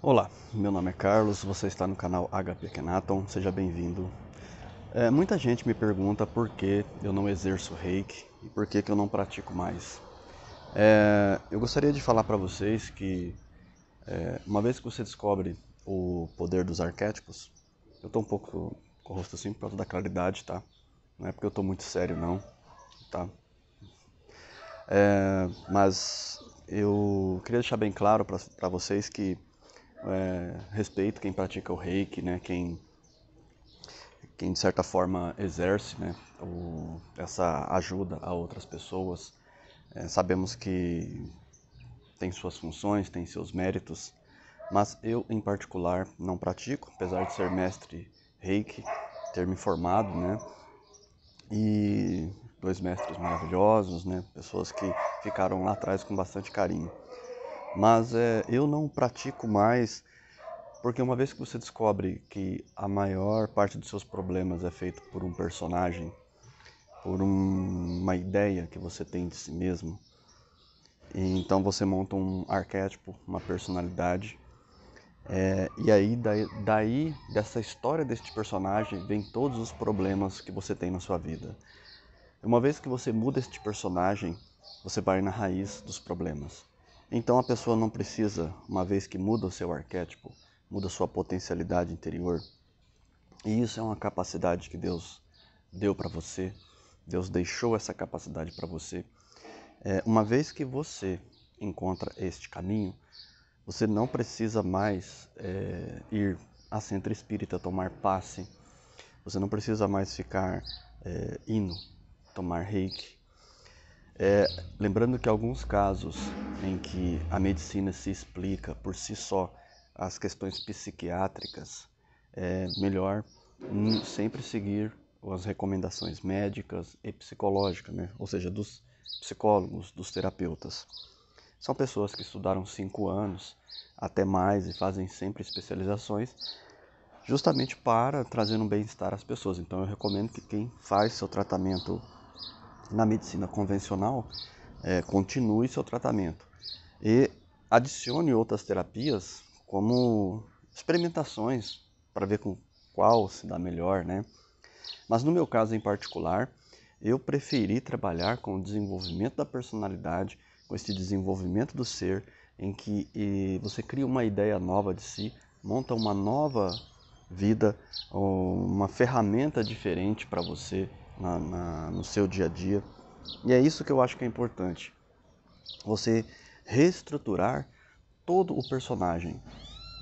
Olá, meu nome é Carlos, você está no canal HP Kenaton, seja bem-vindo. É, muita gente me pergunta por que eu não exerço reiki e por que, que eu não pratico mais. É, eu gostaria de falar para vocês que, é, uma vez que você descobre o poder dos arquétipos, eu estou um pouco com o rosto assim por causa da claridade, tá? Não é porque eu estou muito sério, não, tá? É, mas eu queria deixar bem claro para vocês que é, respeito quem pratica o reiki, né? Quem, quem de certa forma exerce, né? O, essa ajuda a outras pessoas. É, sabemos que tem suas funções, tem seus méritos, mas eu em particular não pratico, apesar de ser mestre reiki, ter me formado, né? E dois mestres maravilhosos, né? Pessoas que ficaram lá atrás com bastante carinho. Mas é, eu não pratico mais, porque uma vez que você descobre que a maior parte dos seus problemas é feito por um personagem, por um, uma ideia que você tem de si mesmo, então você monta um arquétipo, uma personalidade. É, e aí, daí, daí, dessa história deste personagem, vem todos os problemas que você tem na sua vida. Uma vez que você muda este personagem, você vai na raiz dos problemas. Então a pessoa não precisa, uma vez que muda o seu arquétipo, muda sua potencialidade interior. E isso é uma capacidade que Deus deu para você. Deus deixou essa capacidade para você. É, uma vez que você encontra este caminho, você não precisa mais é, ir a centro espírita tomar passe. Você não precisa mais ficar é, indo tomar reiki. É, lembrando que alguns casos em que a medicina se explica por si só as questões psiquiátricas, é melhor hum, sempre seguir as recomendações médicas e psicológicas, né? ou seja, dos psicólogos, dos terapeutas. São pessoas que estudaram cinco anos, até mais, e fazem sempre especializações, justamente para trazer um bem-estar às pessoas. Então, eu recomendo que quem faz seu tratamento na medicina convencional é, continue seu tratamento e adicione outras terapias como experimentações para ver com qual se dá melhor, né? Mas no meu caso em particular, eu preferi trabalhar com o desenvolvimento da personalidade, com esse desenvolvimento do ser, em que você cria uma ideia nova de si, monta uma nova vida, uma ferramenta diferente para você na, na, no seu dia a dia. E é isso que eu acho que é importante. Você reestruturar todo o personagem,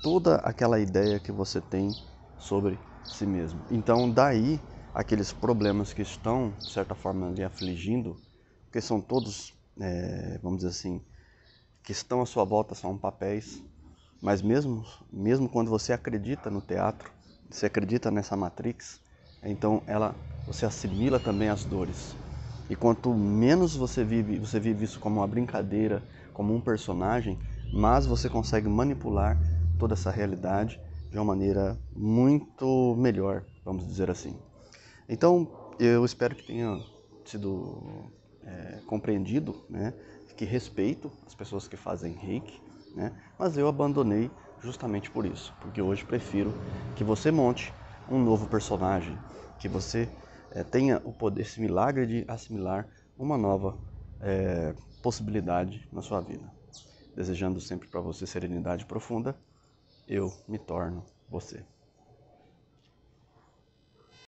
toda aquela ideia que você tem sobre si mesmo. Então, daí aqueles problemas que estão, de certa forma, lhe afligindo, porque são todos, é, vamos dizer assim, que estão à sua volta, são papéis, mas mesmo, mesmo quando você acredita no teatro, você acredita nessa matrix, então ela, você assimila também as dores. E quanto menos você vive, você vive isso como uma brincadeira, como um personagem, mas você consegue manipular toda essa realidade de uma maneira muito melhor, vamos dizer assim. Então, eu espero que tenha sido é, compreendido, né? Que respeito as pessoas que fazem reiki, né? Mas eu abandonei justamente por isso, porque hoje prefiro que você monte um novo personagem, que você é, tenha o poder, esse milagre de assimilar uma nova é, possibilidade na sua vida. Desejando sempre para você serenidade profunda, eu me torno você.